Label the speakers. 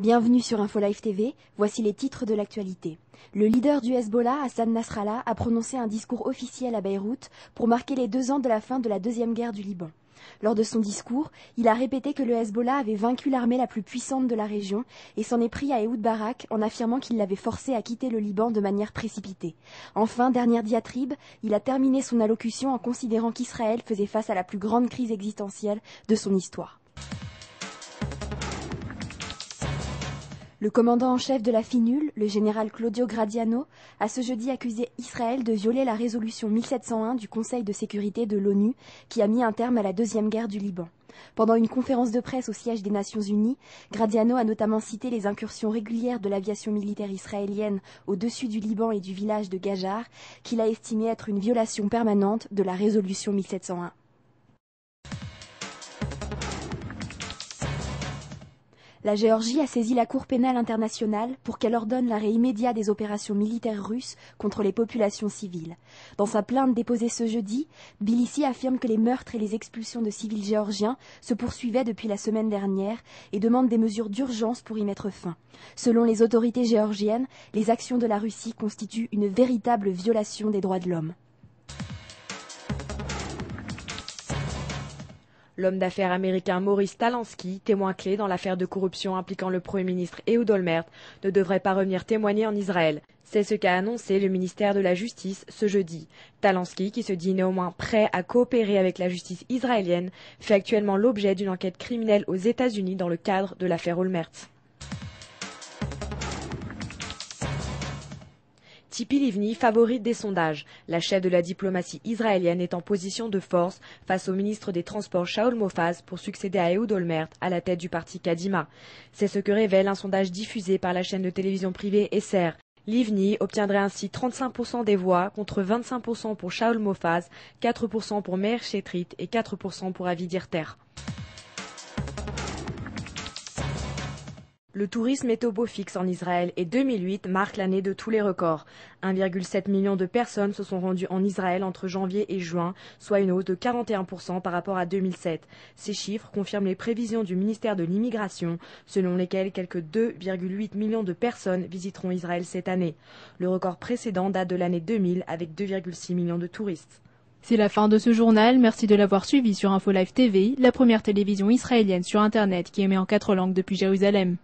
Speaker 1: Bienvenue sur InfoLive TV, voici les titres de l'actualité. Le leader du Hezbollah, Hassan Nasrallah, a prononcé un discours officiel à Beyrouth pour marquer les deux ans de la fin de la deuxième guerre du Liban. Lors de son discours, il a répété que le Hezbollah avait vaincu l'armée la plus puissante de la région et s'en est pris à Ehud Barak en affirmant qu'il l'avait forcé à quitter le Liban de manière précipitée. Enfin, dernière diatribe, il a terminé son allocution en considérant qu'Israël faisait face à la plus grande crise existentielle de son histoire. Le commandant en chef de la FINUL, le général Claudio Gradiano, a ce jeudi accusé Israël de violer la résolution 1701 du Conseil de sécurité de l'ONU qui a mis un terme à la deuxième guerre du Liban. Pendant une conférence de presse au siège des Nations Unies, Gradiano a notamment cité les incursions régulières de l'aviation militaire israélienne au-dessus du Liban et du village de Gajar, qu'il a estimé être une violation permanente de la résolution 1701. la Géorgie a saisi la Cour pénale internationale pour qu'elle ordonne l'arrêt immédiat des opérations militaires russes contre les populations civiles. Dans sa plainte déposée ce jeudi, Bilici affirme que les meurtres et les expulsions de civils géorgiens se poursuivaient depuis la semaine dernière et demande des mesures d'urgence pour y mettre fin. Selon les autorités géorgiennes, les actions de la Russie constituent une véritable violation des droits de l'homme. L'homme d'affaires américain
Speaker 2: Maurice Talansky, témoin clé dans l'affaire de corruption impliquant le Premier ministre Ehud Olmert, ne devrait pas revenir témoigner en Israël. C'est ce qu'a annoncé le ministère de la Justice ce jeudi. Talansky, qui se dit néanmoins prêt à coopérer avec la justice israélienne, fait actuellement l'objet d'une enquête criminelle aux États-Unis dans le cadre de l'affaire Olmert. Tzipi Livni favorite des sondages, la chef de la diplomatie israélienne est en position de force face au ministre des Transports Shaul Mofaz pour succéder à Ehud Olmert à la tête du parti Kadima. C'est ce que révèle un sondage diffusé par la chaîne de télévision privée SR. Livni obtiendrait ainsi 35% des voix contre 25% pour Shaul Mofaz, 4% pour Meir Shetrit et 4% pour Avi Ter. Le tourisme est au beau fixe en Israël et 2008 marque l'année de tous les records. 1,7 million de personnes se sont rendues en Israël entre janvier et juin, soit une hausse de 41% par rapport à 2007. Ces chiffres confirment les prévisions du ministère de l'Immigration, selon lesquelles quelques 2,8 millions de personnes visiteront Israël cette année. Le record précédent date de l'année 2000 avec 2,6 millions de touristes. C'est la fin de ce journal. Merci de l'avoir suivi sur InfoLive TV, la première télévision israélienne sur Internet qui émet en quatre langues depuis Jérusalem.